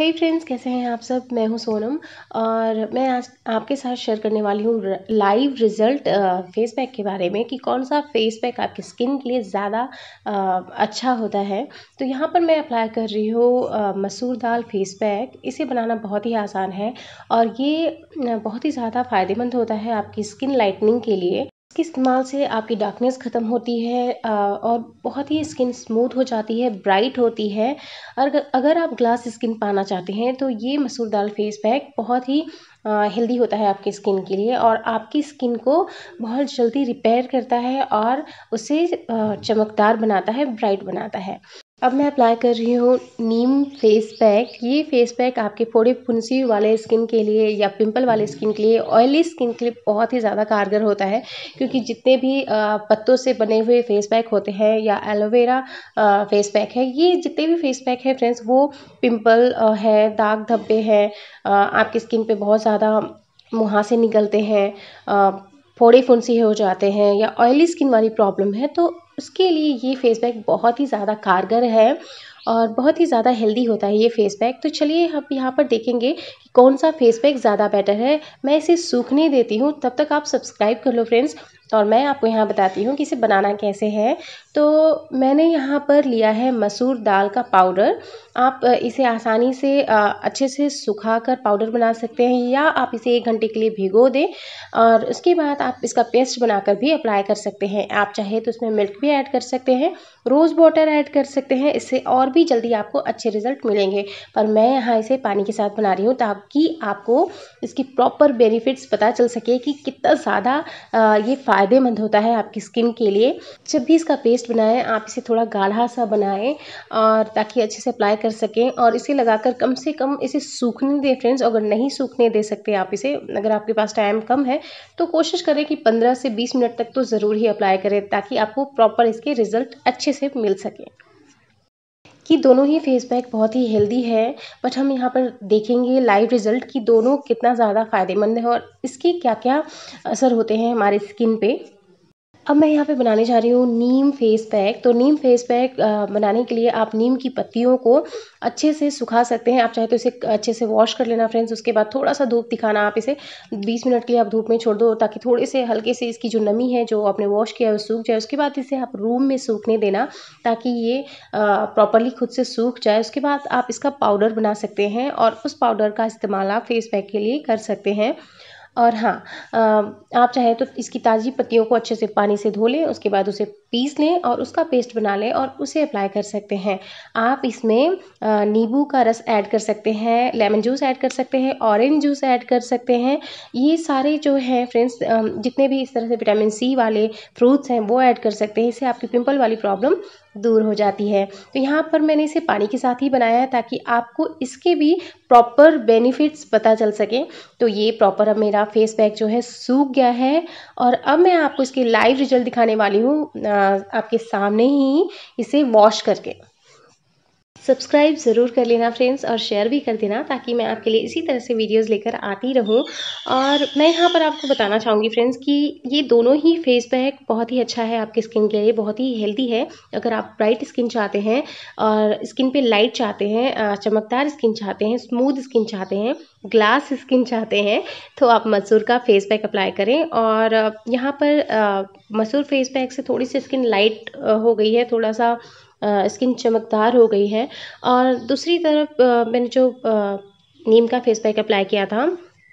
हे hey friends कैसे हैं आप सब मैं हूं सोनम और मैं आज आपके साथ शेयर करने वाली हूं लाइव रिज़ल्ट फेस पैक के बारे में कि कौन सा फेस पैक आपकी स्किन के लिए ज़्यादा अच्छा होता है तो यहाँ पर मैं अप्लाई कर रही हूँ मसूर दाल फेस पैक इसे बनाना बहुत ही आसान है और ये बहुत ही ज़्यादा फ़ायदेमंद होता है आपकी स्किन लाइटनिंग के लिए इसके इस्तेमाल से आपकी डार्कनेस ख़त्म होती है और बहुत ही स्किन स्मूथ हो जाती है ब्राइट होती है और अगर आप ग्लास स्किन पाना चाहते हैं तो ये मसूर दाल फ़ेस पैक बहुत ही हेल्दी होता है आपकी स्किन के लिए और आपकी स्किन को बहुत जल्दी रिपेयर करता है और उसे चमकदार बनाता है ब्राइट बनाता है अब मैं अप्लाई कर रही हूँ नीम फेस पैक ये फेस पैक आपके फोड़े फुंसी वाले स्किन के लिए या पिंपल वाले स्किन के लिए ऑयली स्किन के लिए बहुत ही ज़्यादा कारगर होता है क्योंकि जितने भी पत्तों से बने हुए फेस पैक होते हैं या एलोवेरा फेस पैक है ये जितने भी फेस पैक है फ्रेंड्स वो पिंपल है दाग धब्बे हैं आपके स्किन पर बहुत ज़्यादा मुहासे निकलते हैं फोड़े फुंसी हो जाते हैं या ऑयली स्किन वाली प्रॉब्लम है तो उसके लिए ये फेस पैक बहुत ही ज़्यादा कारगर है और बहुत ही ज़्यादा हेल्दी होता है ये फेस पैक तो चलिए हम यहाँ पर देखेंगे कि कौन सा फेस पैक ज़्यादा बेटर है मैं इसे सूखने देती हूँ तब तक आप सब्सक्राइब कर लो फ्रेंड्स और मैं आपको यहाँ बताती हूँ कि इसे बनाना कैसे है तो मैंने यहाँ पर लिया है मसूर दाल का पाउडर आप इसे आसानी से अच्छे से सुखा कर पाउडर बना सकते हैं या आप इसे एक घंटे के लिए भिगो दें और उसके बाद आप इसका पेस्ट बनाकर भी अप्लाई कर सकते हैं आप चाहे तो उसमें मिल्क भी ऐड कर सकते हैं रोज़ वाटर ऐड कर सकते हैं इससे और भी जल्दी आपको अच्छे रिजल्ट मिलेंगे पर मैं यहाँ इसे पानी के साथ बना रही हूँ ताकि आपको इसकी प्रॉपर बेनिफिट्स पता चल सके कि कितना ज़्यादा ये फ़ायदेमंद होता है आपकी स्किन के लिए जब भी इसका पेस्ट बनाएं आप इसे थोड़ा गाढ़ा सा बनाएं और ताकि अच्छे से अप्लाई कर सकें और इसे लगाकर कम से कम इसे सूखने दें फ्रेंड्स अगर नहीं सूखने दे सकते आप इसे अगर आपके पास टाइम कम है तो कोशिश करें कि पंद्रह से बीस मिनट तक तो ज़रूर ही अप्लाई करें ताकि आपको प्रॉपर इसके रिज़ल्ट अच्छे से मिल सकें कि दोनों ही फेस पैक बहुत ही हेल्दी है बट हम यहाँ पर देखेंगे लाइव रिजल्ट कि दोनों कितना ज़्यादा फ़ायदेमंद है और इसके क्या क्या असर होते हैं हमारे स्किन पे अब मैं यहाँ पे बनाने जा रही हूँ नीम फेस पैक तो नीम फेस पैक बनाने के लिए आप नीम की पत्तियों को अच्छे से सुखा सकते हैं आप चाहे तो इसे अच्छे से वॉश कर लेना फ्रेंड्स उसके बाद थोड़ा सा धूप दिखाना आप इसे 20 मिनट के लिए आप धूप में छोड़ दो ताकि थोड़े से हल्के से इसकी जो नमी है जो आपने वॉश किया है वो सूख जाए उसके बाद इसे आप रूम में सूखने देना ताकि ये प्रॉपरली खुद से सूख जाए उसके बाद आप इसका पाउडर बना सकते हैं और उस पाउडर का इस्तेमाल आप फेस पैक के लिए कर सकते हैं और हाँ आप चाहें तो इसकी ताज़ी पत्तियों को अच्छे से पानी से धो लें उसके बाद उसे पीस लें और उसका पेस्ट बना लें और उसे अप्लाई कर सकते हैं आप इसमें नींबू का रस ऐड कर सकते हैं लेमन जूस ऐड कर सकते हैं ऑरेंज जूस ऐड कर सकते हैं ये सारे जो हैं फ्रेंड्स जितने भी इस तरह से विटामिन सी वाले फ्रूट्स हैं वो ऐड कर सकते हैं इससे आपकी पिंपल वाली प्रॉब्लम दूर हो जाती है तो यहाँ पर मैंने इसे पानी के साथ ही बनाया है ताकि आपको इसके भी प्रॉपर बेनिफिट्स पता चल सके तो ये प्रॉपर अब मेरा फेस पैक जो है सूख गया है और अब मैं आपको इसके लाइव रिजल्ट दिखाने वाली हूँ आपके सामने ही इसे वॉश करके सब्सक्राइब ज़रूर कर लेना फ्रेंड्स और शेयर भी कर देना ताकि मैं आपके लिए इसी तरह से वीडियोस लेकर आती रहूं और मैं यहाँ पर आपको बताना चाहूँगी फ्रेंड्स कि ये दोनों ही फेस पैक बहुत ही अच्छा है आपकी स्किन के लिए बहुत ही हेल्दी है अगर आप ब्राइट स्किन चाहते हैं और स्किन पे लाइट चाहते हैं चमकदार स्किन चाहते हैं स्मूद स्किन चाहते हैं ग्लास स्किन चाहते हैं तो आप मसूर का फेस पैक अप्लाई करें और यहाँ पर मसूर फेस पैक से थोड़ी सी स्किन लाइट हो गई है थोड़ा सा स्किन चमकदार हो गई है और दूसरी तरफ मैंने जो नीम का फेस पैक अप्लाई किया था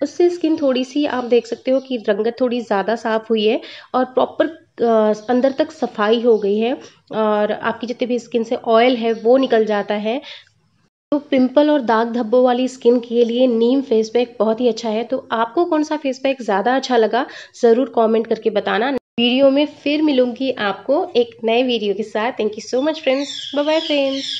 उससे स्किन थोड़ी सी आप देख सकते हो कि रंगत थोड़ी ज़्यादा साफ हुई है और प्रॉपर अंदर तक सफाई हो गई है और आपकी जितने भी स्किन से ऑयल है वो निकल जाता है तो पिंपल और दाग धब्बों वाली स्किन के लिए नीम फेस पैक बहुत ही अच्छा है तो आपको कौन सा फेस पैक ज़्यादा अच्छा लगा ज़रूर कमेंट करके बताना वीडियो में फिर मिलूंगी आपको एक नए वीडियो के साथ thank you so much friends bye bye friends